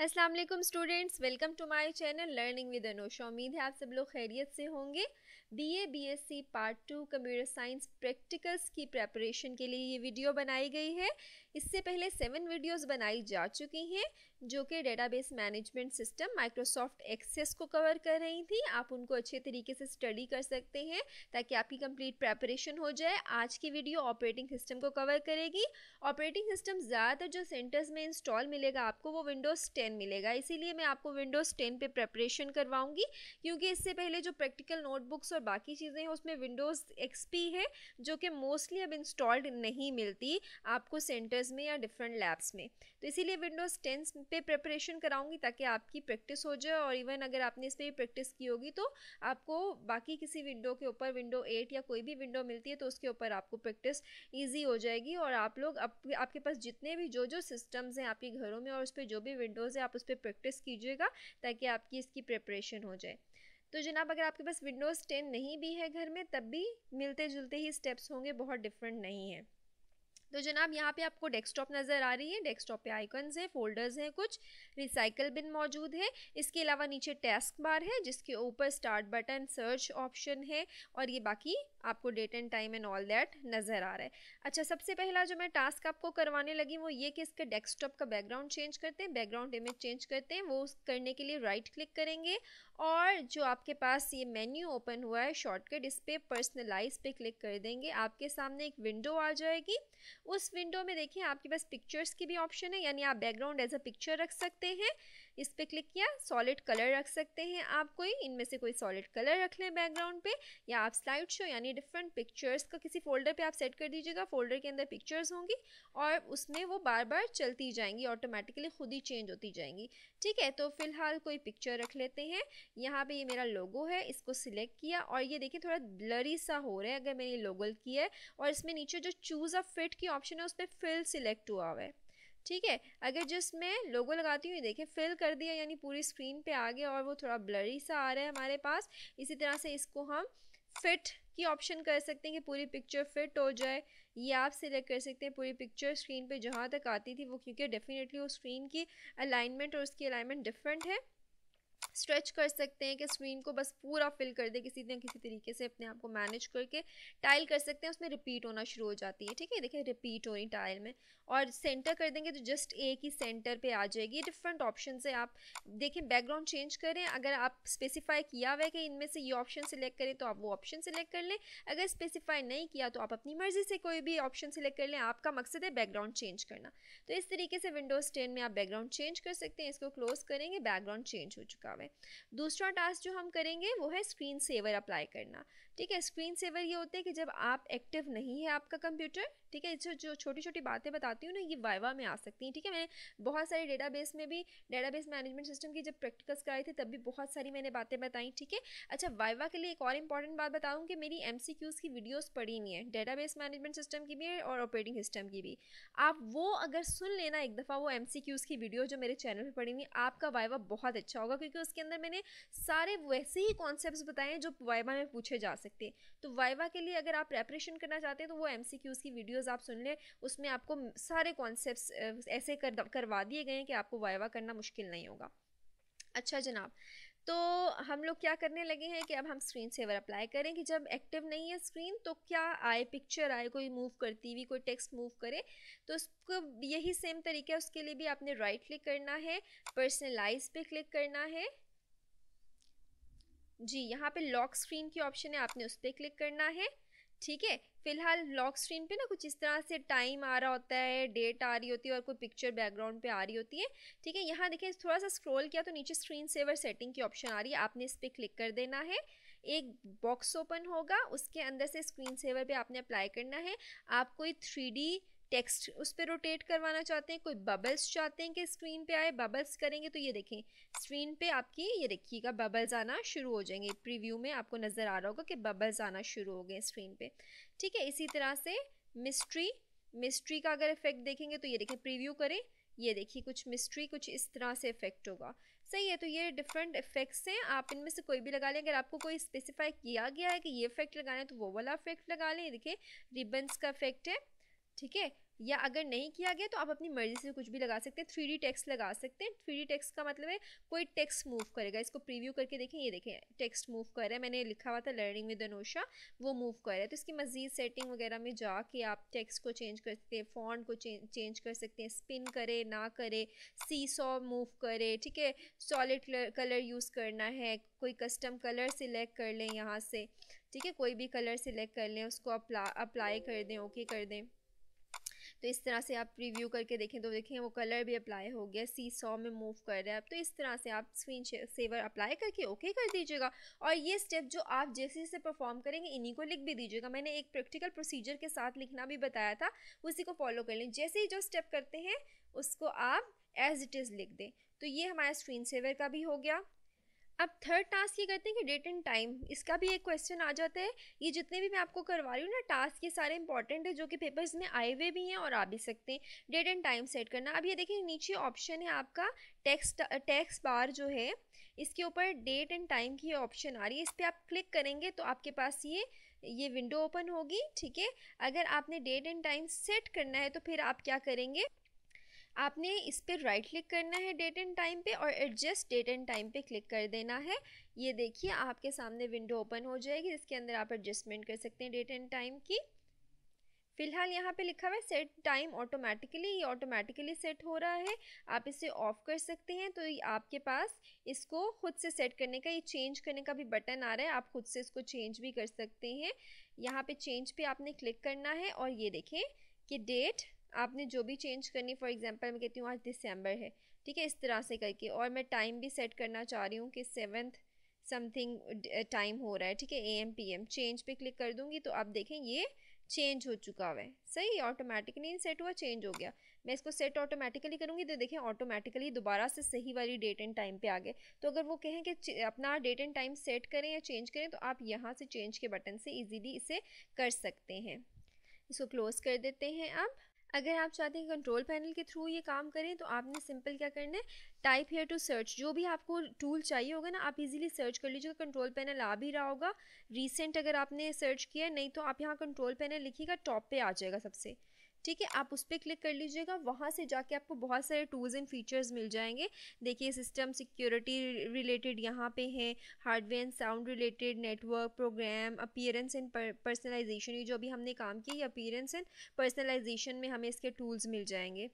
Aslam students welcome to my channel learning with Anosha उम्मीद है आप सब लोग खैरियत से होंगे B B A S C part two computer science practicals की प्रेपरेशन के लिए ये वीडियो बनाई गई है इससे पहले सेवन वीडियोस बनाई जा चुकी हैं जो कि database management system Microsoft access को कवर कर रही थी आप उनको अच्छे तरीके से स्टडी कर सकते हैं ताकि आपकी कंप्लीट प्रेपरेशन हो जाए आज की वीडियो ऑपरेटिंग सिस्टम को कवर करेगी ऑपरेटिंग सिस्टम ज़्यादातर जो सेंटर्स में इंस्टॉल मिलेगा आपको वो विंडोज़ टेन मिलेगा इसीलिए मैं आपको विंडोज़ टेन पर प्रेपरेशन करवाऊँगी क्योंकि इससे पहले जो प्रैक्टिकल नोटबुक्स और बाकी चीज़ें हैं उसमें विंडोज़ एक्स है जो कि मोस्टली अब इंस्टॉल्ड नहीं मिलती आपको सेंटर्स में या डिफरेंट लैब्स में तो इसीलिए विंडोज़ टेन पे प्रिपरेशन कराऊंगी ताकि आपकी प्रैक्टिस हो जाए और इवन अगर आपने इस पर प्रैक्टिस की होगी तो आपको बाकी किसी विंडो के ऊपर विंडो एट या कोई भी विंडो मिलती है तो उसके ऊपर आपको प्रैक्टिस ईजी हो जाएगी और आप लोग आपके पास जितने भी जो जो सिस्टम्स हैं आपके घरों में और उस पर जो भी विंडोज़ हैं आप उस पर प्रैक्टिस कीजिएगा ताकि आपकी इसकी प्रिपरेशन हो जाए तो जनाब अगर आपके पास विंडोज़ टेन नहीं भी है घर में तब भी मिलते जुलते ही स्टेप्स होंगे बहुत डिफरेंट नहीं है तो जनाब यहाँ पे आपको डेस्कटॉप नज़र आ रही है डेस्कटॉप पे आइकन्स हैं फोल्डर्स हैं कुछ रिसाइकल बिन मौजूद है इसके अलावा नीचे टेस्क बार है जिसके ऊपर स्टार्ट बटन सर्च ऑप्शन है और ये बाकी आपको date and time and all that नज़र आ रहा है अच्छा सबसे पहला जो मैं टास्क आपको करवाने लगी वो ये कि इसके डेस्कटॉप का बैकग्राउंड चेंज करते हैं बैकग्राउंड इमेज चेंज करते हैं वो करने के लिए राइट क्लिक करेंगे और जो आपके पास ये मेन्यू ओपन हुआ है शॉर्टकट इस पर पर्सनलाइज पे क्लिक कर देंगे आपके सामने एक विंडो आ जाएगी उस विंडो में देखिए आपके पास पिक्चर्स की भी ऑप्शन है यानी आप बैकग्राउंड एज अ पिक्चर रख सकते हैं इस पर क्लिक किया सॉलिड कलर रख सकते हैं आप कोई इनमें से कोई सॉलिड कलर रख लें बैकग्राउंड पे या आप स्लाइड शो यानी डिफरेंट पिक्चर्स का किसी फ़ोल्डर पे आप सेट कर दीजिएगा फ़ोल्डर के अंदर पिक्चर्स होंगी और उसमें वो बार बार चलती जाएंगी ऑटोमेटिकली खुद ही चेंज होती जाएंगी ठीक है तो फ़िलहाल कोई पिक्चर रख लेते हैं यहाँ पर ये मेरा लोगो है इसको सिलेक्ट किया और ये देखिए थोड़ा ब्लरी सा हो रहा है अगर मैंने लोगल किया है और इसमें नीचे जो चूज़ अ फिट की ऑप्शन है उस पर फिल सिलेक्ट हुआ हुआ है ठीक है अगर जिस मैं लोगो लगाती हूँ ये देखें फिल कर दिया यानी पूरी स्क्रीन पे आ गया और वो थोड़ा ब्लरी सा आ रहा है हमारे पास इसी तरह से इसको हम फिट की ऑप्शन कर सकते हैं कि पूरी पिक्चर फिट हो जाए ये आप सिलेक्ट कर सकते हैं पूरी पिक्चर स्क्रीन पे जहाँ तक आती थी वो क्योंकि डेफिनेटली उस स्क्रीन की अलाइनमेंट और उसकी अलाइनमेंट डिफरेंट है स्ट्रेच कर सकते हैं कि स्क्रीन को बस पूरा फिल कर दे किसी न किसी तरीके से अपने आप को मैनेज करके टाइल कर सकते हैं उसमें रिपीट होना शुरू हो जाती है ठीक है देखिए रिपीट हो रही टाइल में और सेंटर कर देंगे तो जस्ट एक ही सेंटर पे आ जाएगी डिफरेंट ऑप्शन है आप देखें बैकग्राउंड चेंज करें अगर आप स्पेसिफाई किया हुआ है कि इनमें से ये ऑप्शन सिलेक्ट करें तो आप वो ऑप्शन सिलेक्ट कर लें अगर स्पेसिफाई नहीं किया तो आप अपनी मर्ज़ी से कोई भी ऑप्शन सिलेक्ट कर लें आपका मकसद है बैकग्राउंड चेंज करना तो इस तरीके से विंडोज़ टेन में आप बैकग्राउंड चेंज कर सकते हैं इसको क्लोज करेंगे बैकग्राउंड चेंज हो चुका हुआ है दूसरा टास्क जो हम करेंगे वो है स्क्रीन सेवर अप्लाई करना ठीक है स्क्रीन सेवर ये होते हैं कि जब आप एक्टिव नहीं है आपका कंप्यूटर ठीक है जो जो छोटी छोटी बातें बताती हूँ ना ये वाइवा में आ सकती हैं ठीक है मैंने बहुत सारे डेटाबेस में भी डेटाबेस मैनेजमेंट सिस्टम की जब प्रैक्टिकल्स कराए थे तब भी बहुत सारी मैंने बातें बताई ठीक है अच्छा वाइवा के लिए एक और इंपॉर्टेंट बात बताऊँ कि मेरी एम की वीडियोज़ पड़ी नहीं है बेस मैनेजमेंट सिस्टम की भी और ऑपरेटिंग सिस्टम की भी आप वो अगर सुन लेना एक दफ़ा वो एम की वीडियो जो मेरे चैनल पर पड़ी हुई आपका वाइवा बहुत अच्छा होगा क्योंकि उसके अंदर मैंने सारे वैसे ही कॉन्सेप्ट बताए हैं जो वाइवा में पूछे जा सकते तो वाइवा के लिए अगर आप प्रेपरेशन करना चाहते हैं तो वो एम की वीडियोज़ आप सुन लें उसमें आपको सारे कॉन्सेप्ट ऐसे कर करवा दिए गए हैं कि आपको वाइवा करना मुश्किल नहीं होगा अच्छा जनाब तो हम लोग क्या करने लगे हैं कि अब हम स्क्रीन सेवर अप्लाई करें कि जब एक्टिव नहीं है स्क्रीन तो क्या आए पिक्चर आए कोई मूव करती हुई कोई टेक्स्ट मूव करे तो उसको यही सेम तरीका है उसके लिए भी आपने राइट क्लिक करना है पर्सनलाइज पे क्लिक करना है जी यहाँ पे लॉक स्क्रीन की ऑप्शन है आपने उस पर क्लिक करना है ठीक है फिलहाल लॉक स्क्रीन पे ना कुछ इस तरह से टाइम आ रहा होता है डेट आ रही होती है और कोई पिक्चर बैकग्राउंड पे आ रही होती है ठीक है यहाँ देखें थोड़ा सा स्क्रॉल किया तो नीचे स्क्रीन सेवर सेटिंग की ऑप्शन आ रही है आपने इस पर क्लिक कर देना है एक बॉक्स ओपन होगा उसके अंदर से स्क्रीन सेवर पे आपने अप्लाई करना है आप कोई थ्री टेक्स्ट उस पर रोटेट करवाना चाहते हैं कोई बबल्स चाहते हैं कि स्क्रीन पे आए बबल्स करेंगे तो ये देखें स्क्रीन पे आपकी ये देखिएगा बबल्स आना शुरू हो जाएंगे प्रीव्यू में आपको नज़र आ रहा होगा कि बबल्स आना शुरू हो गए स्क्रीन पे ठीक है इसी तरह से मिस्ट्री मिस्ट्री का अगर इफेक्ट देखेंगे तो ये देखें प्रिव्यू करें ये देखिए कुछ मिस्ट्री कुछ इस तरह से इफेक्ट होगा सही है तो ये डिफरेंट इफेक्ट्स हैं आप इनमें से कोई भी लगा लें अगर आपको कोई स्पेसिफाई किया गया है कि ये इफेक्ट लगाना है तो वो वाला इफेक्ट लगा लें देखिए रिबन्स का इफेक्ट है ठीक है या अगर नहीं किया गया तो आप अपनी मर्ज़ी से कुछ भी लगा सकते हैं थ्री डी टेक्स्ट लगा सकते हैं थ्री डी टेक्स्ट का मतलब है कोई टेक्स्ट मूव करेगा इसको प्रीव्यू करके देखें ये देखें टेक्स्ट मूव कर रहा है मैंने लिखा हुआ था लर्निंग विद अनोशा वो मूव कर रहा है तो इसकी मज़ीद सेटिंग वगैरह में जाके आप टेक्स को चेंज कर सकते हैं फोन को चेंज कर सकते हैं स्पिन करे ना करे सी सॉ मूव करे ठीक है सॉलिड कलर यूज़ करना है कोई कस्टम कलर सिलेक्ट कर लें यहाँ से ठीक है कोई भी कलर सिलेक्ट कर लें उसको अप्ला अप्लाई कर दें ओके कर दें तो इस तरह से आप रिव्यू करके देखें तो देखें वो कलर भी अप्लाई हो गया सी सॉ में मूव कर रहा है तो इस तरह से आप स्क्रीन सेवर अप्लाई करके ओके कर दीजिएगा और ये स्टेप जो आप जैसे जैसे परफॉर्म करेंगे इन्हीं को लिख भी दीजिएगा मैंने एक प्रैक्टिकल प्रोसीजर के साथ लिखना भी बताया था उसी को फॉलो कर लें जैसे ही जो स्टेप करते हैं उसको आप एज इट इज़ लिख दें तो ये हमारा स्क्रीन सेवर का भी हो गया अब थर्ड टास्क ये करते हैं कि डेट एंड टाइम इसका भी एक क्वेश्चन आ जाता है ये जितने भी मैं आपको करवा रही हूँ ना टास्क ये सारे इंपॉर्टेंट है जो कि पेपर्स में आए हुए भी हैं और आ भी सकते हैं डेट एंड टाइम सेट करना अब ये देखिए नीचे ऑप्शन है आपका टेक्स्ट टैक्स बार जो है इसके ऊपर डेट एंड टाइम की ऑप्शन आ रही है इस पर आप क्लिक करेंगे तो आपके पास ये ये विंडो ओपन होगी ठीक है अगर आपने डेट एंड टाइम सेट करना है तो फिर आप क्या करेंगे आपने इस पर राइट क्लिक करना है डेट एंड टाइम पे और एडजस्ट डेट एंड टाइम पे क्लिक कर देना है ये देखिए आपके सामने विंडो ओपन हो जाएगी इसके अंदर आप एडजस्टमेंट कर सकते हैं डेट एंड टाइम की फिलहाल यहाँ पे लिखा हुआ है सेट टाइम ऑटोमेटिकली ये ऑटोमेटिकली सेट हो रहा है आप इसे ऑफ़ कर सकते हैं तो आपके पास इसको खुद से सेट करने का ये चेंज करने का भी बटन आ रहा है आप खुद से इसको चेंज भी कर सकते हैं यहाँ पे चेंज पे आपने क्लिक करना है और ये देखें कि डेट आपने जो भी चेंज करनी फॉर एग्जांपल मैं कहती हूँ आज दिसंबर है ठीक है इस तरह से करके और मैं टाइम भी सेट करना चाह रही हूँ कि सेवन्थ समथिंग टाइम हो रहा है ठीक है A M P M change पे क्लिक कर दूँगी तो आप देखें ये चेंज हो चुका हुआ है सही ऑटोमेटिकली सेट हुआ चेंज हो गया मैं इसको सेट ऑटोमेटिकली करूँगी तो देखें ऑटोमेटिकली दोबारा से सही वाली डेट एंड टाइम पे आ गए तो अगर वो कहें कि अपना डेट एंड टाइम सेट करें या चेंज करें तो आप यहाँ से चेंज के बटन से इजीली इसे कर सकते हैं इसको क्लोज़ कर देते हैं अब अगर आप चाहते हैं कंट्रोल पैनल के थ्रू ये काम करें तो आपने सिंपल क्या करना है टाइप हेयर टू सर्च जो भी आपको टूल चाहिए होगा ना आप इजीली सर्च कर लीजिएगा कंट्रोल पैनल आ भी रहा होगा रिसेंट अगर आपने सर्च किया नहीं तो आप यहाँ कंट्रोल पैनल लिखिएगा टॉप पे आ जाएगा सबसे ठीक है आप उस पर क्लिक कर लीजिएगा वहाँ से जाके आपको बहुत सारे टूल्स एंड फीचर्स मिल जाएंगे देखिए सिस्टम सिक्योरिटी रिलेटेड यहाँ पे है hardware and sound related network program appearance and personalisation ये जो अभी हमने काम किया ये अपीयरेंस एंड पर्सनलाइजेशन में हमें इसके टूल्स मिल जाएंगे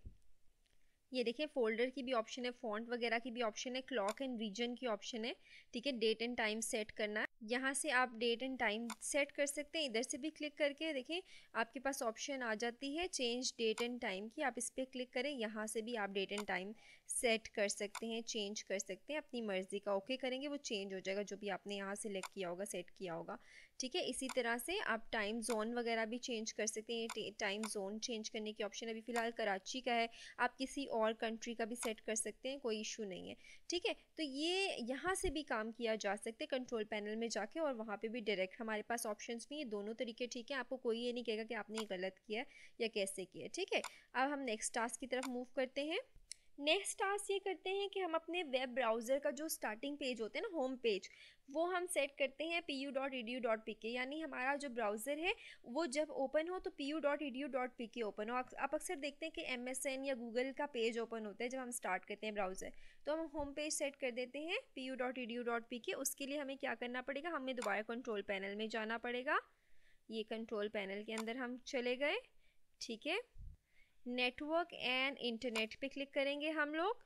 ये देखिए फोल्डर की भी ऑप्शन है फॉन्ट वगैरह की भी ऑप्शन है क्लॉक एंड रीजन की ऑप्शन है ठीक है डेट एंड टाइम सेट करना है यहाँ से आप डेट एंड टाइम सेट कर सकते हैं इधर से भी क्लिक करके देखें आपके पास ऑप्शन आ जाती है चेंज डेट एंड टाइम की आप इस पर क्लिक करें यहाँ से भी आप डेट एंड टाइम सेट कर सकते हैं चेंज कर सकते हैं अपनी मर्ज़ी का ओके करेंगे वो चेंज हो जाएगा जो भी आपने यहाँ सेलेक्ट किया होगा सेट किया होगा ठीक है इसी तरह से आप टाइम जोन वगैरह भी चेंज कर सकते हैं टाइम जोन चेंज करने की ऑप्शन अभी फ़िलहाल कराची का है आप किसी और कंट्री का भी सेट कर सकते हैं कोई इशू नहीं है ठीक है तो ये यहाँ से भी काम किया जा सकता है कंट्रोल पैनल में में जाके और वहाँ पे भी डायरेक्ट हमारे पास ऑप्शंस भी ये दोनों तरीके ठीक हैं आपको कोई ये नहीं कहेगा कि आपने ये गलत किया है या कैसे किया ठीक है अब हम नेक्स्ट टास्क की तरफ मूव करते हैं नेक्स्ट टास्क ये करते हैं कि हम अपने वेब ब्राउज़र का जो स्टार्टिंग पेज होते हैं ना होम पेज वो हम सेट करते हैं P U dot E D U dot P K यानी हमारा जो ब्राउज़र है वो जब ओपन हो तो P U dot E D U dot P K open हो आप अक्सर देखते हैं कि एम एस एन या गूगल का पेज ओपन होता है जब हम स्टार्ट करते हैं ब्राउज़र तो हम होम पेज सेट कर देते हैं P U dot E D U dot P K उसके लिए हमें क्या करना पड़ेगा हमें दोबारा कंट्रोल पैनल में जाना पड़ेगा ये कंट्रोल पैनल के अंदर हम चले गए ठीक है नेटवर्क एंड इंटरनेट पे क्लिक करेंगे हम लोग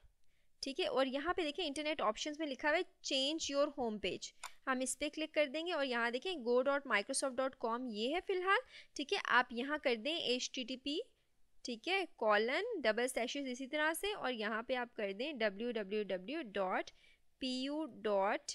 ठीक है और यहाँ पे देखें इंटरनेट ऑप्शंस में लिखा हुआ है चेंज योर होम पेज हम इस पर क्लिक कर देंगे और यहाँ देखें go dot Microsoft dot com ये है फिलहाल ठीक है आप यहाँ कर दें एच टी टी पी ठीक है कॉलन डबल स्लैशेज इसी तरह से और यहाँ पे आप कर दें W W W dot P U dot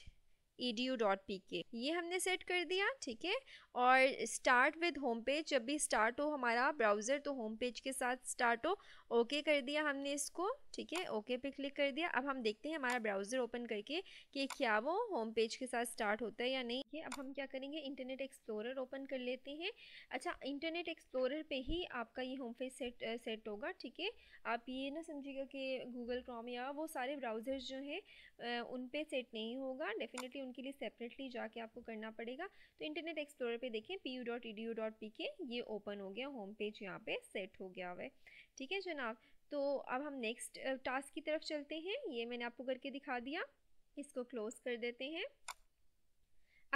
E D U dot P K ये हमने सेट कर दिया ठीक है और स्टार्ट विद होम पेज जब भी स्टार्ट हो हमारा ब्राउज़र तो होम पेज के साथ स्टार्ट हो ओके कर दिया हमने इसको ठीक है ओके पे क्लिक कर दिया अब हम देखते हैं हमारा ब्राउज़र ओपन करके कि क्या वो होम पेज के साथ स्टार्ट होता है या नहीं ये अब हम क्या करेंगे इंटरनेट एक्सप्लोरर ओपन कर लेते हैं अच्छा इंटरनेट एक्सप्लोरर पे ही आपका ये होम पेज सेट सेट होगा ठीक है आप ये ना समझिएगा कि गूगल क्रॉम या वो सारे ब्राउज़र्स जो हैं उन पर सेट नहीं होगा डेफिनेटली उनके लिए सेपरेटली जाके आपको करना पड़ेगा तो इंटरनेट एक्सप्लोर पर पे देखें P U dot E D U dot P K ये ओपन हो गया होम पेज यहाँ पे सेट हो गया हुआ है ठीक है जनाब तो अब हम नेक्स्ट टास्क की तरफ चलते हैं ये मैंने आपको करके दिखा दिया इसको क्लोज कर देते हैं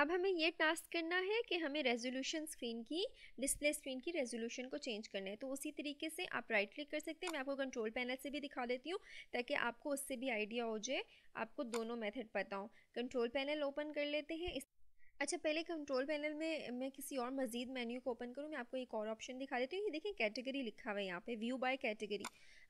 अब हमें ये टास्क करना है कि हमें रेजोल्यूशन स्क्रीन की डिस्प्ले स्क्रीन की रेजोल्यूशन को चेंज करना है तो उसी तरीके से आप राइट क्लिक कर सकते हैं मैं आपको कंट्रोल पैनल से भी दिखा देती हूँ ताकि आपको उससे भी आइडिया हो जाए आपको दोनों मेथड पता हो कंट्रोल पैनल ओपन कर लेते हैं इस अच्छा पहले कंट्रोल पैनल में मैं किसी और मज़ीद मेन्यू को ओपन करूँ मैं आपको एक और ऑप्शन दिखा देती हूँ ये देखें कैटेगरी लिखा हुआ है यहाँ पे व्यू बाय कैटेगरी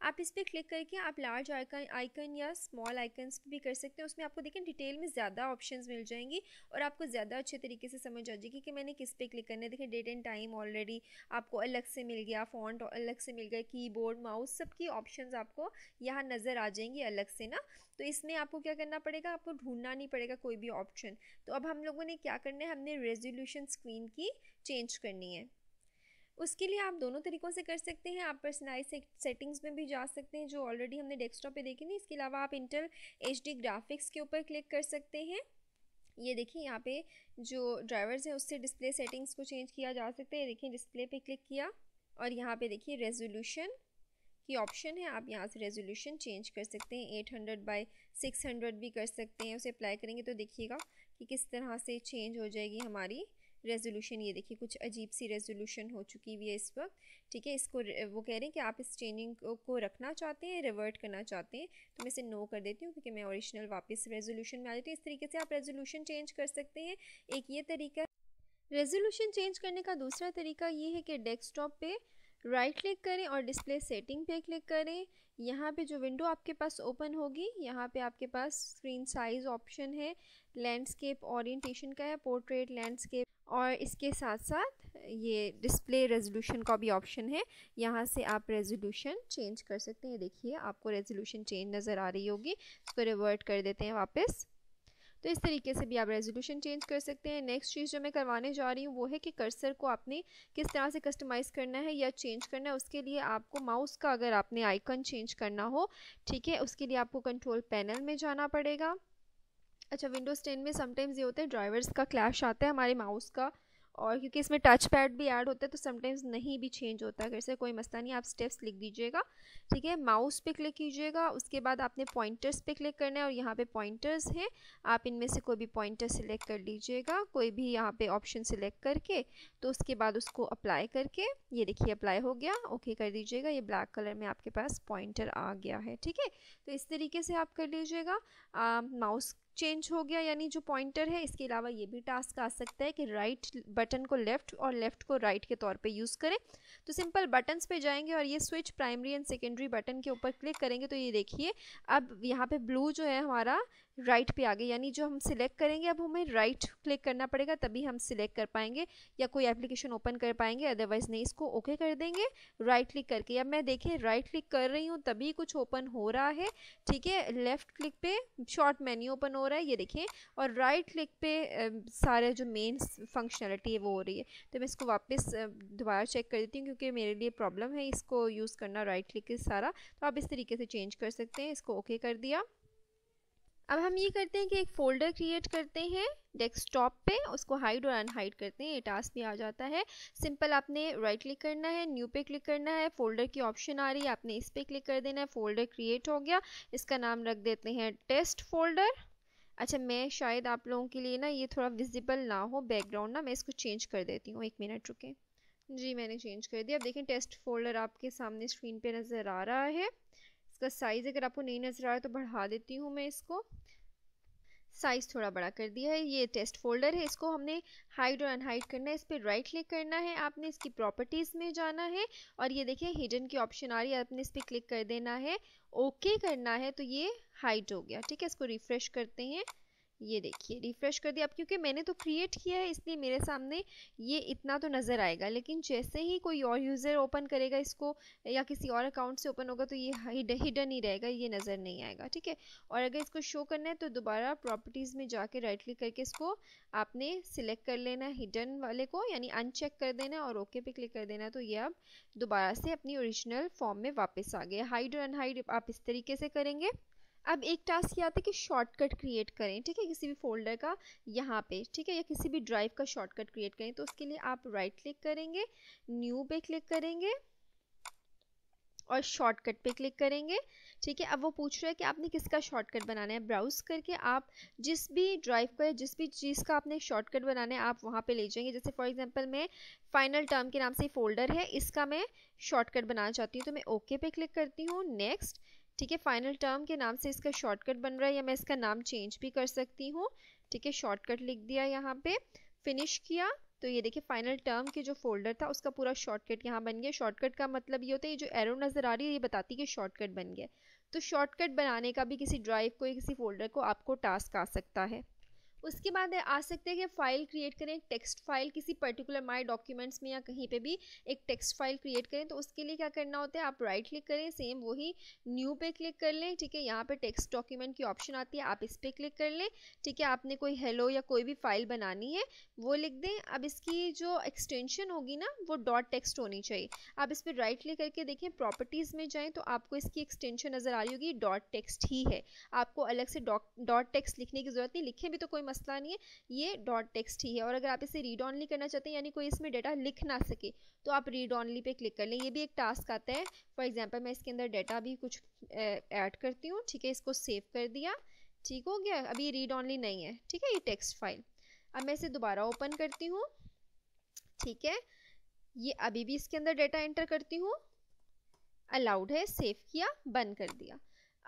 आप इस पर क्लिक करके आप लार्ज आइकन आइकन या स्मॉल आइकन्स भी कर सकते हैं उसमें आपको देखें डिटेल में ज़्यादा ऑप्शन मिल जाएंगी और आपको ज़्यादा अच्छे तरीके से समझ आ जाएगी कि मैंने किस पे क्लिक करना है देखें डेट एंड टाइम ऑलरेडी आपको अलग से मिल गया फॉन्ट अलग से मिल गया की बोर्ड माउस की ऑप्शन आपको यहाँ नज़र आ जाएंगी अलग से ना तो इसमें आपको क्या करना पड़ेगा आपको ढूंढना नहीं पड़ेगा कोई भी ऑप्शन तो अब हम लोगों ने क्या करना है हमने रेजोल्यूशन स्क्रीन की चेंज करनी है उसके लिए आप दोनों तरीक़ों से कर सकते हैं आप पर्सनलाइज सेटिंग्स में भी जा सकते हैं जो ऑलरेडी हमने डेस्कटॉप पे देखी नहीं इसके अलावा आप इंटर एच ग्राफिक्स के ऊपर क्लिक कर सकते हैं ये देखिए यहाँ पे जो ड्राइवर्स हैं उससे डिस्प्ले सेटिंग्स को चेंज किया जा सकता है देखिए डिस्प्ले पे क्लिक किया और यहाँ पे देखिए रेजोल्यूशन की ऑप्शन है आप यहाँ से रेजोल्यूशन चेंज कर सकते हैं 800 बाय 600 भी कर सकते हैं उसे अप्लाई करेंगे तो देखिएगा कि किस तरह से चेंज हो जाएगी हमारी रेजोल्यूशन ये देखिए कुछ अजीब सी रेजोल्यूशन हो चुकी हुई है इस वक्त ठीक है इसको वो कह रहे हैं कि आप इस चेंजिंग को रखना चाहते हैं रिवर्ट करना चाहते हैं तो मैं इसे नो कर देती हूँ क्योंकि मैं ओरिजिनल वापस रेजोल्यूशन में आ जाती हूँ इस तरीके से आप रेजोल्यूशन चेंज कर सकते हैं एक ये तरीका रेजोल्यूशन चेंज करने का दूसरा तरीका ये है कि डेस्कटॉप पे राइट क्लिक करें और डिस्प्ले सेटिंग पे क्लिक करें यहाँ पे जो विंडो आपके पास ओपन होगी यहाँ पे आपके पास स्क्रीन साइज ऑप्शन है लैंडस्केप ओरिएंटेशन का है पोर्ट्रेट लैंडस्केप और इसके साथ साथ ये डिस्प्ले रेजोल्यूशन का भी ऑप्शन है यहाँ से आप रेजोल्यूशन चेंज कर सकते हैं देखिए आपको रेजोल्यूशन चेंज नज़र आ रही होगी इसको रिवर्ट कर देते हैं वापस तो इस तरीके से भी आप रेजोल्यूशन चेंज कर सकते हैं नेक्स्ट चीज़ जो मैं करवाने जा रही हूँ वो है कि कर्सर को आपने किस तरह से कस्टमाइज़ करना है या चेंज करना है उसके लिए आपको माउस का अगर आपने आइकन चेंज करना हो ठीक है उसके लिए आपको कंट्रोल पैनल में जाना पड़ेगा अच्छा विंडोज़ टेन में समटाइम्स ये होता है ड्राइवर्स का क्लैश आता है हमारे माउस का और क्योंकि इसमें टच पैड भी ऐड होता है तो समटाइम्स नहीं भी चेंज होता है से कोई मसला नहीं आप स्टेप्स लिख दीजिएगा ठीक है माउस पे क्लिक कीजिएगा उसके बाद आपने पॉइंटर्स पे क्लिक करना है और यहाँ पे पॉइंटर्स हैं आप इनमें से कोई भी पॉइंटर सिलेक्ट कर लीजिएगा कोई भी यहाँ पे ऑप्शन सिलेक्ट करके तो उसके बाद उसको अप्लाई करके ये देखिए अप्लाई हो गया ओके कर दीजिएगा ये ब्लैक कलर में आपके पास पॉइंटर आ गया है ठीक है तो इस तरीके से आप कर लीजिएगा माउस चेंज हो गया यानी जो पॉइंटर है इसके अलावा ये भी टास्क आ सकता है कि राइट बटन को लेफ़्ट और लेफ़्ट को राइट के तौर पे यूज़ करें तो सिंपल बटन्स पे जाएंगे और ये switch primary and secondary button के ऊपर क्लिक करेंगे तो ये देखिए अब यहाँ पे ब्लू जो है हमारा राइट right पे आ गए यानी जो हम सिलेक्ट करेंगे अब हमें राइट right क्लिक करना पड़ेगा तभी हम सिलेक्ट कर पाएंगे या कोई एप्लीकेशन ओपन कर पाएंगे अदरवाइज नहीं इसको ओके okay कर देंगे राइट right क्लिक करके अब मैं देखें राइट क्लिक कर रही हूँ तभी कुछ ओपन हो रहा है ठीक है लेफ़्ट क्लिक पे शॉर्ट मेन्यू ओपन हो रहा है ये देखें और राइट क्लिक पे सारे जो मेन फंक्शनलिटी है वो हो रही है तो मैं इसको वापस दोबारा चेक कर देती हूँ क्योंकि मेरे लिए प्रॉब्लम है इसको यूज़ करना राइट क्लिक सारा तो आप इस तरीके से चेंज कर सकते हैं इसको ओके okay कर दिया अब हम ये करते हैं कि एक फ़ोल्डर क्रिएट करते हैं डेस्कटॉप पे उसको हाइड और अनहाइड करते हैं ये टास्क भी आ जाता है सिंपल आपने राइट right क्लिक करना है न्यू पे क्लिक करना है फ़ोल्डर की ऑप्शन आ रही है आपने इस पर क्लिक कर देना है फ़ोल्डर क्रिएट हो गया इसका नाम रख देते हैं टेस्ट फोल्डर अच्छा मैं शायद आप लोगों के लिए ना ये थोड़ा विजिबल ना हो बैकग्राउंड ना मैं इसको चेंज कर देती हूँ एक मिनट रुके जी मैंने चेंज कर दिया अब देखें टेस्ट फोल्डर आपके सामने स्क्रीन पे नज़र आ रहा है इसका साइज़ अगर आपको नहीं नज़र आ रहा है तो बढ़ा देती हूँ मैं इसको साइज़ थोड़ा बड़ा कर दिया है ये टेस्ट फोल्डर है इसको हमने हाइड और अनहाइड करना है इस पर राइट क्लिक करना है आपने इसकी प्रॉपर्टीज़ में जाना है और ये देखिए हिडन की ऑप्शन आ रही है आपने इस पर क्लिक कर देना है ओके करना है तो ये हाइड हो गया ठीक है इसको रिफ़्रेश करते हैं ये देखिए रिफ़्रेश कर दिया अब क्योंकि मैंने तो क्रिएट किया है इसलिए मेरे सामने ये इतना तो नज़र आएगा लेकिन जैसे ही कोई और यूज़र ओपन करेगा इसको या किसी और अकाउंट से ओपन होगा तो ये हिडन ही रहेगा ये नज़र नहीं आएगा ठीक है और अगर इसको शो करना है तो दोबारा प्रॉपर्टीज़ में जाके राइट क्लिक करके इसको आपने सिलेक्ट कर लेना हिडन वाले को यानी अनचेक कर देना और ओके पे क्लिक कर देना तो ये अब दोबारा से अपनी ओरिजिनल फॉर्म में वापस आ गया हाइड और अनहाइड आप इस तरीके से करेंगे अब एक टास्क ये आता है कि शॉर्टकट क्रिएट करें ठीक है किसी भी फोल्डर का यहाँ पे ठीक है या किसी भी ड्राइव का शॉर्टकट क्रिएट करें तो उसके लिए आप राइट क्लिक करेंगे न्यू पे क्लिक करेंगे और शॉर्टकट पे क्लिक करेंगे ठीक है अब वो पूछ रहा है कि आपने किसका शॉर्टकट बनाना है ब्राउज करके आप जिस भी ड्राइव का या जिस भी चीज़ का आपने शॉर्टकट बनाना है आप वहाँ पे ले जाएंगे जैसे फॉर एग्जांपल मैं फाइनल टर्म के नाम से फोल्डर है इसका मैं शॉर्टकट बनाना चाहती हूँ तो मैं ओके पे क्लिक करती हूँ नेक्स्ट ठीक है फाइनल टर्म के नाम से इसका शॉर्टकट बन रहा है या मैं इसका नाम चेंज भी कर सकती हूँ ठीक है शॉर्टकट लिख दिया यहाँ पे फिनिश किया तो ये देखिए फाइनल टर्म के जो फोल्डर था उसका पूरा शॉर्टकट यहाँ बन गया शॉर्टकट का मतलब ये होता है ये जो एरो नज़र आ रही है ये बताती है कि शॉर्टकट बन गया तो शॉर्टकट बनाने का भी किसी ड्राइव को या किसी फोल्डर को आपको टास्क आ सकता है उसके बाद आ सकते हैं कि फ़ाइल क्रिएट करें टेक्स्ट फाइल किसी पर्टिकुलर माई डॉक्यूमेंट्स में या कहीं पे भी एक टेक्स्ट फाइल क्रिएट करें तो उसके लिए क्या करना होता है आप राइट क्लिक करें सेम वही न्यू पे क्लिक कर लें ठीक है यहाँ पे टेक्स्ट डॉक्यूमेंट की ऑप्शन आती है आप इस पर क्लिक कर लें ठीक है आपने कोई हेलो या कोई भी फाइल बनानी है वो लिख दें अब इसकी जो एक्सटेंशन होगी ना वो डॉट टेक्स्ट होनी चाहिए आप इस पर राइट क्लिक करके देखें प्रॉपर्टीज़ में जाएँ तो आपको इसकी एक्सटेंशन नज़र आ रही होगी डॉट टेक्स्ट ही है आपको अलग से डॉट टेक्स्ट लिखने की ज़रूरत नहीं लिखें भी तो कोई मसला नहीं है ये डॉट टेक्स्ट ही है और अगर आप इसे रीड ऑनली करना चाहते हैं यानी कोई इसमें डेटा लिख ना सके तो आप रीड ऑनली पे क्लिक कर लें ये भी एक टास्क आता है फॉर एग्जांपल मैं इसके अंदर डेटा भी कुछ ऐड करती हूँ ठीक है इसको सेव कर दिया ठीक हो गया अभी ये रीड ऑनली नहीं है ठीक है ये टेक्स्ट फाइल अब मैं इसे दोबारा ओपन करती हूँ ठीक है ये अभी भी इसके अंदर डेटा एंटर करती हूँ अलाउड है सेव किया बंद कर दिया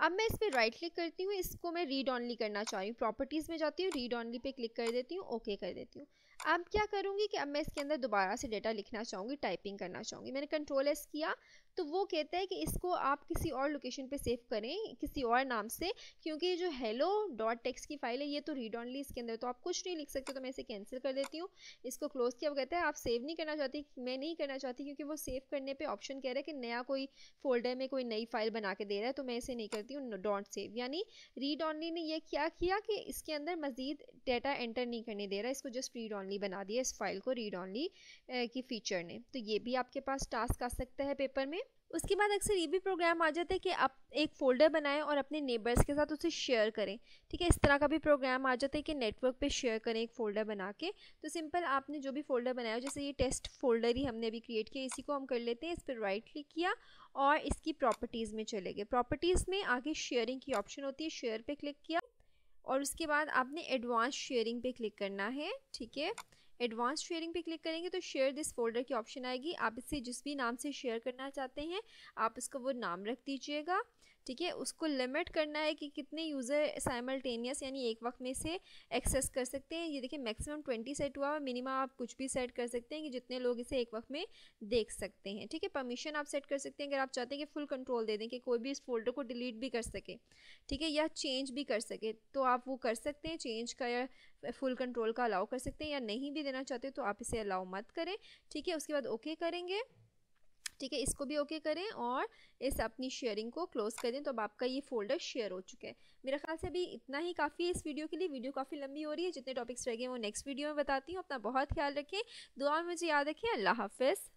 अब मैं इस पर राइट क्लिक करती हूँ इसको मैं रीड ऑनली करना चाह रही हूँ प्रॉपर्टीज़ में जाती हूँ रीड ऑनली पे क्लिक कर देती हूँ ओके कर देती हूँ अब क्या करूँगी कि अब मैं इसके अंदर दोबारा से डेटा लिखना चाहूँगी टाइपिंग करना चाहूँगी मैंने कंट्रोल एस किया तो वो कहता है कि इसको आप किसी और लोकेशन पे सेव करें किसी और नाम से क्योंकि जो हेलो डॉट टेक्स की फाइल है ये तो रीड ऑनली इसके अंदर तो आप कुछ नहीं लिख सकते तो मैं इसे कैंसिल कर देती हूँ इसको क्लोज किया वो कहता है आप सेव नहीं करना चाहती मैं नहीं करना चाहती क्योंकि वो सेव करने पर ऑप्शन कह रहा है कि नया कोई फोल्डर में कोई नई फाइल बना के दे रहा है तो मैं इसे नहीं करती हूँ डॉट सेव यानी रीड ऑनली ने यह क्या किया कि इसके अंदर मज़ीद डेटा एंटर नहीं करने दे रहा इसको जस्ट रीड ऑनली बना दिया इस फाइल को रीड ऑनली की फ़ीचर ने तो ये भी आपके पास टास्क आ सकता है पेपर में उसके बाद अक्सर ये भी प्रोग्राम आ जाता है कि आप एक फ़ोल्डर बनाएं और अपने नेबर्स के साथ उसे शेयर करें ठीक है इस तरह का भी प्रोग्राम आ जाता है कि नेटवर्क पे शेयर करें एक फ़ोल्डर बना के तो सिंपल आपने जो भी फ़ोल्डर बनाया जैसे ये टेस्ट फ़ोल्डर ही हमने अभी क्रिएट किया इसी को हम कर लेते हैं इस पर राइट क्लिक किया और इसकी प्रॉपर्टीज़ में चले गए प्रॉपर्टीज़ में आगे शेयरिंग की ऑप्शन होती है शेयर पर क्लिक किया और उसके बाद आपने एडवांस शेयरिंग पे क्लिक करना है ठीक है एडवांस शेयरिंग पे क्लिक करेंगे तो शेयर दिस फोल्डर की ऑप्शन आएगी आप इसे जिस भी नाम से शेयर करना चाहते हैं आप इसका वो नाम रख दीजिएगा ठीक है उसको लिमिट करना है कि कितने यूज़र साइमल्टेनियस यानी एक वक्त में से एक्सेस कर सकते हैं ये देखिए मैक्सिमम ट्वेंटी सेट हुआ और मिनिमम आप कुछ भी सेट कर सकते हैं कि जितने लोग इसे एक वक्त में देख सकते हैं ठीक है परमिशन आप सेट कर सकते हैं अगर आप चाहते हैं कि फुल कंट्रोल दे दें कि कोई भी इस फोल्डर को डिलीट भी कर सके ठीक है या चेंज भी कर सके तो आप वो कर सकते हैं चेंज का या फुल कंट्रोल का अलाउ कर सकते हैं या नहीं भी देना चाहते तो आप इसे अलाउ मत करें ठीक है उसके बाद ओके okay करेंगे ठीक है इसको भी ओके करें और इस अपनी शेयरिंग को क्लोज़ करें तो अब आपका ये फोल्डर शेयर हो चुका है मेरे ख्याल से अभी इतना ही काफ़ी है इस वीडियो के लिए वीडियो काफ़ी लंबी हो रही है जितने टॉपिक्स रह गए वो नेक्स्ट वीडियो में बताती हूँ अपना बहुत ख्याल रखें दुआ में मुझे याद रखें अल्लाह हाफिज़